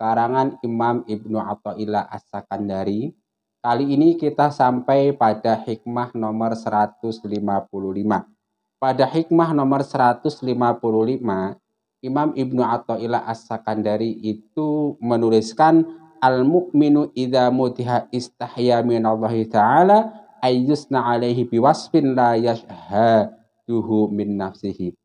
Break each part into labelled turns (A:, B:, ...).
A: karangan Imam Ibnu Athaillah As-Sakandari. Kali ini kita sampai pada hikmah nomor 155. Pada hikmah nomor 155, Imam Ibnu Athaillah As-Sakandari itu menuliskan al muminu idza mutiha istahya min Allah taala ayyusna alaihi biwasfin la yashhaduhu min nafsihi.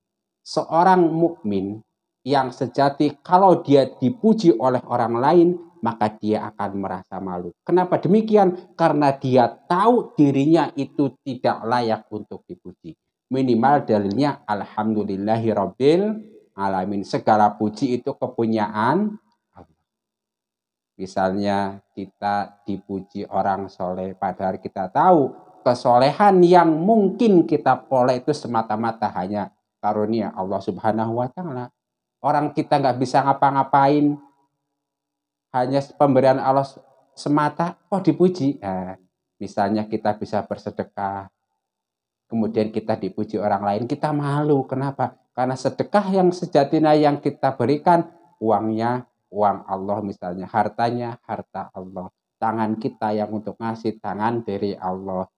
A: Seorang mukmin yang sejati kalau dia dipuji oleh orang lain maka dia akan merasa malu. Kenapa demikian? Karena dia tahu dirinya itu tidak layak untuk dipuji. Minimal dalilnya alhamdulillahi alamin. Segala puji itu kepunyaan Allah. Misalnya kita dipuji orang soleh padahal kita tahu kesolehan yang mungkin kita peroleh itu semata-mata hanya karunia Allah Subhanahu wa taala orang kita nggak bisa ngapa-ngapain, hanya pemberian Allah semata, oh dipuji. Nah, misalnya kita bisa bersedekah, kemudian kita dipuji orang lain, kita malu. Kenapa? Karena sedekah yang sejatinya yang kita berikan, uangnya uang Allah misalnya, hartanya harta Allah. Tangan kita yang untuk ngasih tangan dari Allah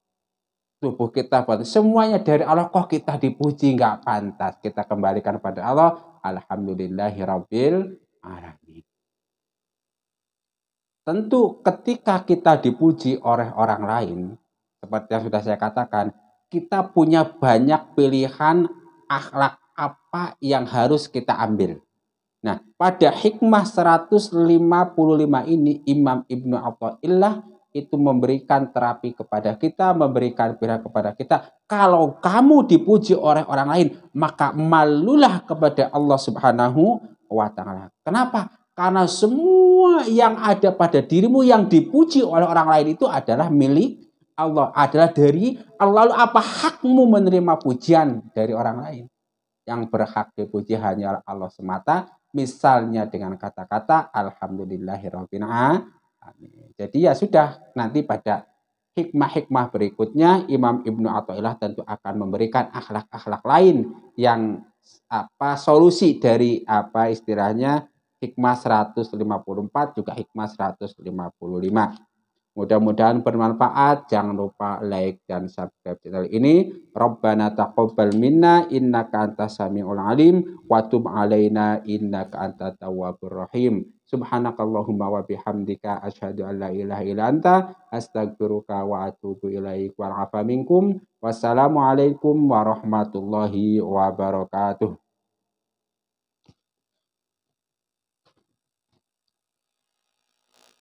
A: tubuh kita buat semuanya dari Allah kok kita dipuji nggak pantas kita kembalikan pada Allah alhamdulillahirabbil alamin tentu ketika kita dipuji oleh orang lain seperti yang sudah saya katakan kita punya banyak pilihan akhlak apa yang harus kita ambil nah pada hikmah 155 ini Imam Ibnu Athaillah itu memberikan terapi kepada kita, memberikan bera kepada kita. Kalau kamu dipuji oleh orang lain, maka malulah kepada Allah Subhanahu wa taala. Kenapa? Karena semua yang ada pada dirimu yang dipuji oleh orang lain itu adalah milik Allah, adalah dari Allah. Lalu apa hakmu menerima pujian dari orang lain? Yang berhak dipuji hanya Allah semata, misalnya dengan kata-kata alhamdulillahirabbil Amin. Jadi ya sudah, nanti pada hikmah-hikmah berikutnya Imam Ibnu Athaillah tentu akan memberikan akhlak-akhlak lain yang apa solusi dari apa istilahnya hikmah 154 juga hikmah 155. Mudah-mudahan bermanfaat. Jangan lupa like dan subscribe channel ini. Rabbana taqabbal minna innaka antas samiul alim wa tub alaina innaka antat tawwabur rahim. Subhanakallahumma wa bihamdika asyhadu an la ilaha illa anta astaghfiruka wa atubu ilaik Wa afa minkum. Wassalamualaikum warahmatullahi wabarakatuh.